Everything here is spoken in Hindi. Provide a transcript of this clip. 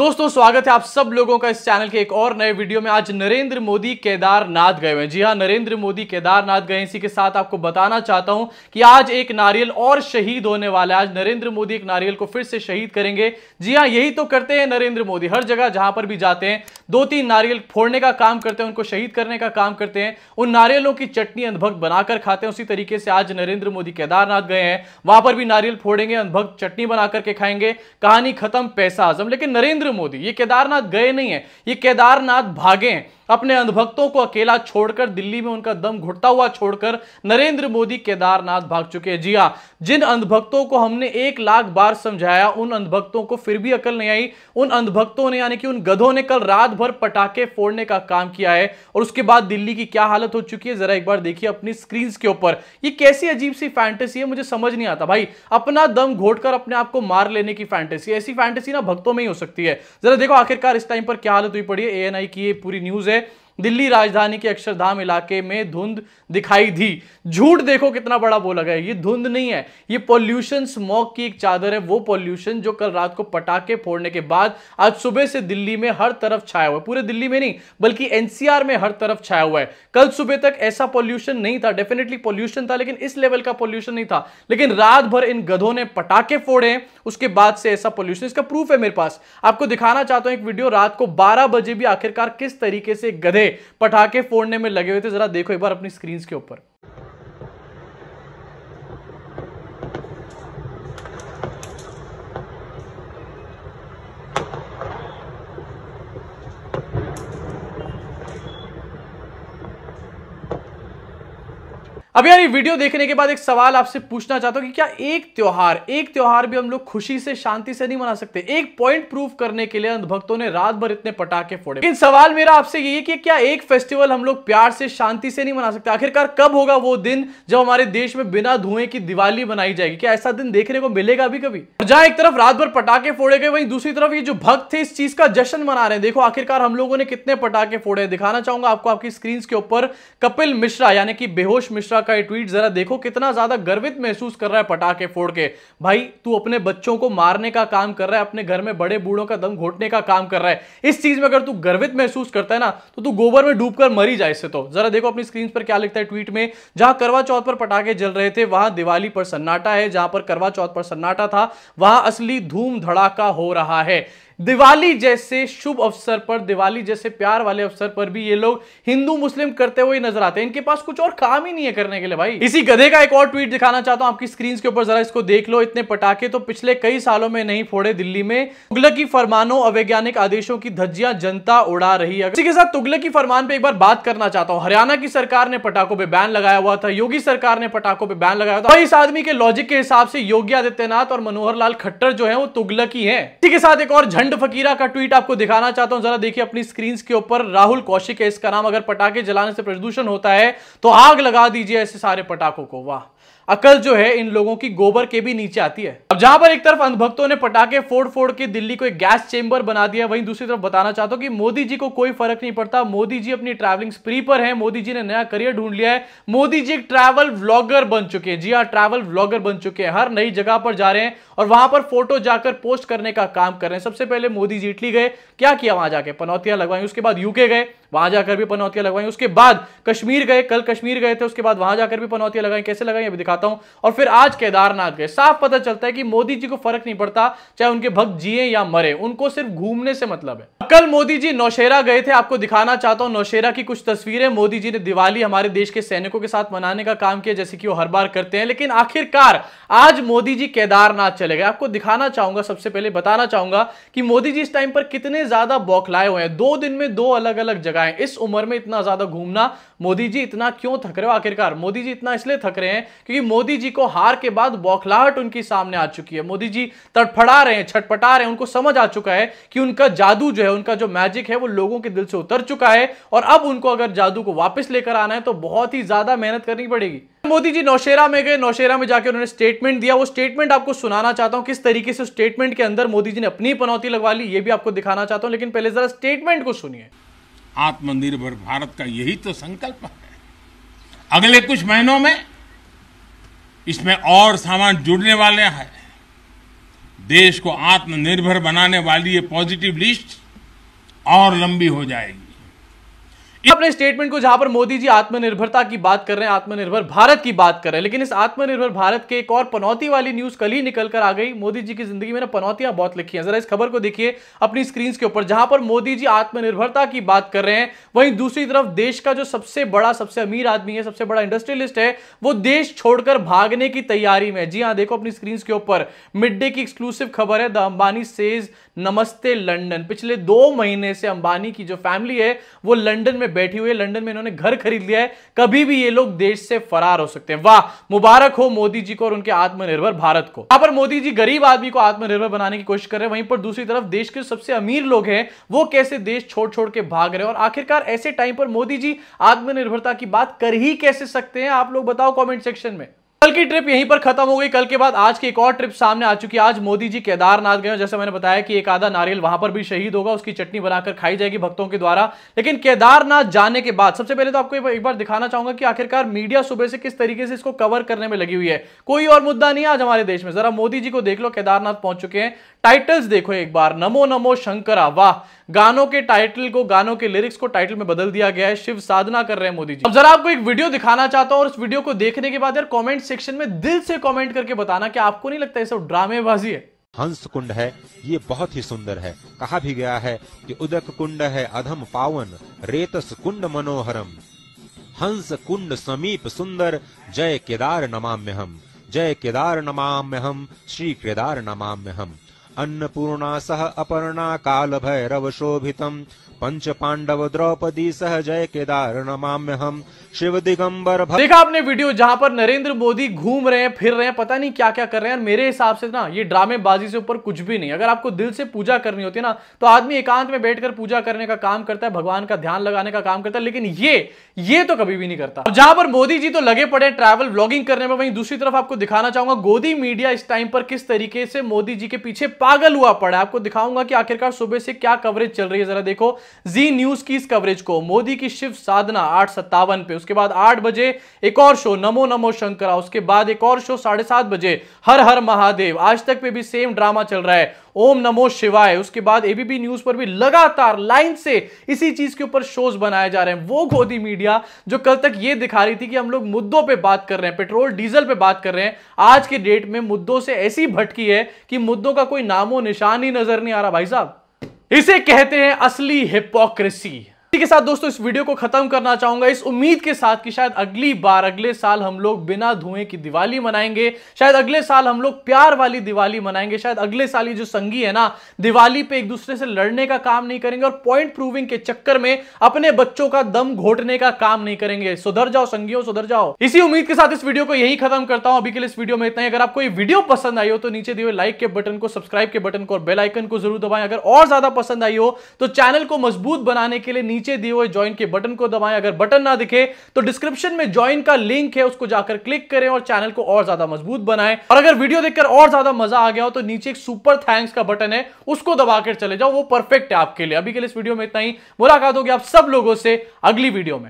दोस्तों स्वागत है आप सब लोगों का इस चैनल के एक और नए वीडियो में आज नरेंद्र मोदी केदारनाथ गए हैं जी हाँ नरेंद्र मोदी केदारनाथ गए इसी के साथ आपको बताना चाहता हूं कि आज एक नारियल और शहीद होने वाला है आज नरेंद्र मोदी एक नारियल को फिर से शहीद करेंगे जी हाँ यही तो करते हैं नरेंद्र मोदी हर जगह जहां पर भी जाते हैं दो तीन नारियल फोड़ने का काम करते हैं उनको शहीद करने का काम करते हैं उन नारियलों की चटनी अंधभक्त बनाकर खाते हैं उसी तरीके से आज नरेंद्र मोदी केदारनाथ गए हैं वहां पर भी नारियल फोड़ेंगे अंधभक्त चटनी बना करके खाएंगे कहानी खत्म पैसा आजम लेकिन नरेंद्र मोदी ये केदारनाथ गए नहीं है ये केदारनाथ भागे हैं अपने अंधभक्तों को अकेला छोड़कर दिल्ली में उनका दम घुटता हुआ छोड़कर नरेंद्र मोदी केदारनाथ भाग चुके हैं जी हाँ जिन अंधभक्तों को हमने एक लाख बार समझाया उन अंधभक्तों को फिर भी अकल नहीं आई उन अंधभक्तों ने यानी कि उन गधों ने कल रात भर पटाखे फोड़ने का काम किया है और उसके बाद दिल्ली की क्या हालत हो चुकी है जरा एक बार देखिए अपनी स्क्रीन के ऊपर ये कैसी अजीब सी फैंटेसी है मुझे समझ नहीं आता भाई अपना दम घोट अपने आप को मार लेने की फैंटेसी ऐसी फैंटेसी ना भक्तों में ही हो सकती है जरा देखो आखिरकार इस टाइम पर क्या हालत हुई पड़ी है ए की ये पूरी न्यूज है दिल्ली राजधानी के अक्षरधाम इलाके में धुंध दिखाई दी झूठ देखो कितना बड़ा बोला गया ये धुंध नहीं है ये पॉल्यूशन स्मॉग की एक चादर है वो पॉल्यूशन जो कल रात को पटाखे फोड़ने के बाद आज सुबह से दिल्ली में हर तरफ छाया हुआ है पूरे दिल्ली में नहीं बल्कि एनसीआर में हर तरफ छाया हुआ है कल सुबह तक ऐसा पॉल्यूशन नहीं था डेफिनेटली पॉल्यूशन था लेकिन इस लेवल का पॉल्यूशन नहीं था लेकिन रात भर इन गधों ने पटाखे फोड़े उसके बाद से ऐसा पॉल्यूशन इसका प्रूफ है मेरे पास आपको दिखाना चाहता हूं एक वीडियो रात को बारह बजे भी आखिरकार किस तरीके से गधे पटाखे फोड़ने में लगे हुए थे जरा देखो एक बार अपनी स्क्रीन के ऊपर अब यार ये वीडियो देखने के बाद एक सवाल आपसे पूछना चाहता हूँ कि क्या एक त्योहार एक त्योहार भी हम लोग खुशी से शांति से नहीं मना सकते एक पॉइंट प्रूफ करने के लिए अंधभक्तों ने रात भर इतने पटाखे फोड़े लेकिन सवाल मेरा आपसे ये है कि क्या एक फेस्टिवल हम लोग प्यार से शांति से नहीं मना सकते आखिरकार कब होगा वो दिन जब हमारे देश में बिना धुएं की दिवाली मनाई जाएगी क्या ऐसा दिन देखने को मिलेगा अभी कभी जहां एक तरफ रात भर पटाखे फोड़े गए वहीं दूसरी तरफ ये जो भक्त थे इस चीज का जश्न मना रहे हैं देखो आखिरकार हम लोगों ने कितने पटाखे फोड़े दिखाना चाहूंगा आपको आपकी स्क्रीन के ऊपर कपिल मिश्रा यानी कि बेहोश मिश्रा मिश्रा का ये ट्वीट जरा देखो कितना ज्यादा गर्वित महसूस कर रहा है पटाखे फोड़ के भाई तू अपने बच्चों को मारने का काम कर रहा है अपने घर में बड़े बूढ़ों का दम घोटने का काम कर रहा है इस चीज में अगर तू गर्वित महसूस करता है ना तो तू गोबर में डूबकर मरी जाए इससे तो जरा देखो अपनी स्क्रीन पर क्या लिखता है ट्वीट में जहां करवा चौथ पर पटाखे जल रहे थे वहां दिवाली पर सन्नाटा है जहां पर करवा चौथ पर सन्नाटा था वहां असली धूम धड़ाका हो रहा है दिवाली जैसे शुभ अवसर पर दिवाली जैसे प्यार वाले अवसर पर भी ये लोग हिंदू मुस्लिम करते हुए नजर आते हैं इनके पास कुछ और काम ही नहीं है करने के लिए भाई इसी गधे का एक और ट्वीट दिखाना चाहता हूं आपकी स्क्रीन के ऊपर जरा इसको देख लो इतने पटाखे तो पिछले कई सालों में नहीं फोड़े दिल्ली में तुगलक की फरमानों अवैज्ञानिक आदेशों की धज्जियां जनता उड़ा रही है इसी के साथ तुगलक की फरमान पे एक बार बात करना चाहता हूँ हरियाणा की सरकार ने पटाखों पे बैन लगाया हुआ था योगी सरकार ने पटाखों पे बैन लगाया था इस आदमी के लॉजिक के हिसाब से योगी आदित्यनाथ और मनोहर लाल खट्टर जो है वो तुगलक ही है इसी के साथ एक और झंड एंड फकीरा का ट्वीट आपको दिखाना चाहता हूं जरा देखिए अपनी स्क्रीन के ऊपर राहुल कौशिक है इसका नाम अगर पटाखे जलाने से प्रदूषण होता है तो आग लगा दीजिए ऐसे सारे पटाखों को वाह अकल जो है इन लोगों की गोबर के भी नीचे आती है अब जहां पर एक तरफ अंधभक्तों ने पटाखे फोड़ फोड़ के दिल्ली को एक गैस चेंबर बना दिया वहीं दूसरी तरफ बताना चाहता हूं कि मोदी जी को कोई फर्क नहीं पड़ता मोदी जी अपनी ट्रैवलिंग स्प्री पर है मोदी जी ने नया करियर ढूंढ लिया है मोदी जी एक ट्रैवल व्लॉगर बन चुके हैं जी हाँ ट्रैवल व्लॉगर बन चुके हैं हर नई जगह पर जा रहे हैं और वहां पर फोटो जाकर पोस्ट करने का काम कर रहे हैं सबसे पहले मोदी जी इटली गए क्या किया वहां जाके पनौतियां लगवाई उसके बाद यूके गए वहां जाकर भी पनौतियां लगवाई उसके बाद कश्मीर गए कल कश्मीर गए थे उसके बाद वहां जाकर भी पनौतियां लगाई कैसे लगाई अभी दिखाते करवाता हूं और फिर आज केदारनाथ गए साफ पता चलता है कि मोदी जी को फर्क नहीं पड़ता चाहे उनके भक्त जिए या मरे उनको सिर्फ घूमने से मतलब है कल मोदी जी नौशेरा गए थे आपको दिखाना चाहता हूं नौशेरा की कुछ तस्वीरें मोदी जी ने दिवाली हमारे देश के सैनिकों के साथ मनाने का काम किया जैसे कि वो हर बार करते हैं लेकिन आखिरकार आज मोदी जी केदारनाथ चले गए आपको दिखाना चाहूंगा सबसे पहले बताना चाहूंगा कि मोदी जी इस टाइम पर कितने ज्यादा बौखलाए हुए हैं दो दिन में दो अलग अलग जगह इस उम्र में इतना ज्यादा घूमना मोदी जी इतना क्यों थक रहे हो आखिरकार मोदी जी इतना इसलिए थक रहे हैं क्योंकि मोदी जी को हार के बाद बौखलाहट उनकी सामने आ चुकी है मोदी जी तड़फड़ा रहे हैं छटपटा रहे हैं उनको समझ आ चुका है कि उनका जादू जो है उनका जो मैजिक है वो लोगों के दिल से उतर चुका है और अब उनको अगर जादू को वापस लेकर आना है तो बहुत ही ज्यादा मेहनत करनी पड़ेगी मोदी जी नौशेरा में गए नौशेरा में जाकर उन्होंने स्टेटमेंट दिया वो स्टेटमेंट आपको सुनाना चाहता हूं किस तरीके से स्टेटमेंट के अंदर मोदी जी ने अपनी पनौती लगवा ली ये भी आपको दिखाना चाहता हूं लेकिन पहले जरा स्टेटमेंट को सुनिए आत्मनिर्भर भारत का यही तो संकल्प है अगले कुछ महीनों में इसमें और सामान जुड़ने वाले हैं देश को आत्मनिर्भर बनाने वाली ये पॉजिटिव लिस्ट और लंबी हो जाएगी अपने स्टेटमेंट को जहां पर मोदी जी आत्मनिर्भरता की बात कर रहे हैं आत्मनिर्भर भारत की बात कर रहे हैं लेकिन इस आत्मनिर्भर भारत के एक और पनौती वाली न्यूज कल ही निकल कर आ गई मोदी जी की जिंदगी में ना पनौतियां बहुत लिखी हैं जरा इस खबर को देखिए अपनी स्क्रीन के ऊपर जहां पर मोदी जी आत्मनिर्भरता की बात कर रहे हैं वहीं दूसरी तरफ देश का जो सबसे बड़ा सबसे अमीर आदमी है सबसे बड़ा इंडस्ट्रियलिस्ट है वो देश छोड़कर भागने की तैयारी में जी हाँ देखो अपनी स्क्रीन के ऊपर मिड डे की एक्सक्लूसिव खबर है the Ambani says Namaste London पिछले दो महीने से अंबानी की जो फैमिली है वो लंडन में में बैठी हुई है लंदन में इन्होंने घर खरीद लिया है कभी भी ये लोग देश से फरार हो सकते हैं वाह मुबारक हो मोदी जी को और उनके आत्मनिर्भर भारत को यहां पर मोदी जी गरीब आदमी को आत्मनिर्भर बनाने की कोशिश कर रहे हैं वहीं पर दूसरी तरफ देश के सबसे अमीर लोग हैं वो कैसे देश छोड़ छोड़ के भाग रहे हैं और आखिरकार ऐसे टाइम पर मोदी जी आत्मनिर्भरता की बात कर ही कैसे सकते हैं आप लोग बताओ कॉमेंट सेक्शन में कल की ट्रिप यहीं पर खत्म हो गई कल के बाद आज की एक और ट्रिप सामने आ चुकी है आज मोदी जी केदारनाथ गए जैसे मैंने बताया कि एक आधा नारियल वहां पर भी शहीद होगा उसकी चटनी बनाकर खाई जाएगी भक्तों के द्वारा लेकिन केदारनाथ जाने के बाद सबसे पहले तो आपको एक बार दिखाना चाहूंगा कि आखिरकार मीडिया सुबह से किस तरीके से इसको कवर करने में लगी हुई है कोई और मुद्दा नहीं आज हमारे देश में जरा मोदी जी को देख लो केदारनाथ पहुंच चुके हैं टाइटल्स देखो एक बार नमो नमो शंकरा वाह गानों के टाइटल को गानों के लिरिक्स को टाइटल में बदल दिया गया है शिव साधना कर रहे हैं मोदी जी अब जरा आपको एक वीडियो दिखाना चाहता हूं और उस वीडियो को देखने के बाद यार कॉमेंट सेक्शन में दिल से कमेंट करके बताना कि आपको नहीं लगता ये सब ड्रामेबाजी है हंस कुंड है ये बहुत ही सुंदर है कहा भी गया है कि उदक कुंड है अधम पावन रेतस कुंड मनोहरम हंस कुंड समीप सुंदर जय केदार नमाम्य हम जय केदार नमाम्य हम श्री केदार नमाम्य हम अन्नपूर्णा सह अपर्णा काल भैरव शोभितम पंच पांडव द्रौपदी सह जय केदार नमाम्य शिव दिगंबर देखा आपने वीडियो जहां पर नरेंद्र मोदी घूम रहे हैं फिर रहे हैं पता नहीं क्या क्या कर रहे हैं मेरे हिसाब से ना ये ड्रामेबाजी से ऊपर कुछ भी नहीं अगर आपको दिल से पूजा करनी होती है ना तो आदमी एकांत में बैठकर पूजा करने का काम करता है भगवान का ध्यान लगाने का काम करता है लेकिन ये ये तो कभी भी नहीं करता जहां पर मोदी जी तो लगे पड़े ट्रैवल ब्लॉगिंग करने में वहीं दूसरी तरफ आपको दिखाना चाहूंगा गोदी मीडिया इस टाइम पर किस तरीके से मोदी जी के पीछे पागल हुआ पड़ा है आपको दिखाऊंगा कि आखिरकार सुबह से क्या कवरेज चल रही है जरा देखो जी न्यूज की इस कवरेज को मोदी की शिव साधना आठ सत्तावन पे उसके बाद आठ बजे एक और शो नमो नमो शंकरा उसके बाद एक और शो साढ़े सात बजे हर हर महादेव आज तक पे भी सेम ड्रामा चल रहा है ओम नमो शिवाय उसके बाद एबीपी न्यूज पर भी लगातार लाइन से इसी चीज के ऊपर शोज बनाए जा रहे हैं वो गोदी मीडिया जो कल तक ये दिखा रही थी कि हम लोग मुद्दों पे बात कर रहे हैं पेट्रोल डीजल पे बात कर रहे हैं आज के डेट में मुद्दों से ऐसी भटकी है कि मुद्दों का कोई नामो निशान ही नजर नहीं आ रहा भाई साहब इसे कहते हैं असली हिपोक्रेसी के साथ दोस्तों इस वीडियो को खत्म करना चाहूंगा इस उम्मीद के साथ कि शायद अगली बार अगले साल हम लोग बिना धुएं की दिवाली मनाएंगे शायद अगले साल हम लोग प्यार वाली दिवाली मनाएंगे शायद अगले साल ये जो संगी है ना दिवाली पे एक दूसरे से लड़ने का काम नहीं करेंगे और पॉइंट प्रूविंग के चक्कर में अपने बच्चों का दम घोटने का काम नहीं करेंगे सुधर जाओ संगियों सुधर जाओ इसी उम्मीद के साथ इस वीडियो को यही खत्म करता हूं अभी के लिए इस वीडियो में इतना ही अगर आपको वीडियो पसंद आई हो तो नीचे दिए लाइक के बटन को सब्सक्राइब के बटन को और बेलाइकन को जरूर दबाएं अगर और ज्यादा पसंद आई हो तो चैनल को मजबूत बनाने के लिए नीचे दिए हुए ज्वाइन के बटन को दबाएं अगर बटन ना दिखे तो डिस्क्रिप्शन में ज्वाइन का लिंक है उसको जाकर क्लिक करें और चैनल को और ज्यादा मजबूत बनाएं और अगर वीडियो देखकर और ज्यादा मजा आ गया हो तो नीचे एक सुपर थैंक्स का बटन है उसको दबाकर चले जाओ वो परफेक्ट है आपके लिए अभी के लिए इस वीडियो में इतना ही मुलाकात होगी आप सब लोगों से अगली वीडियो में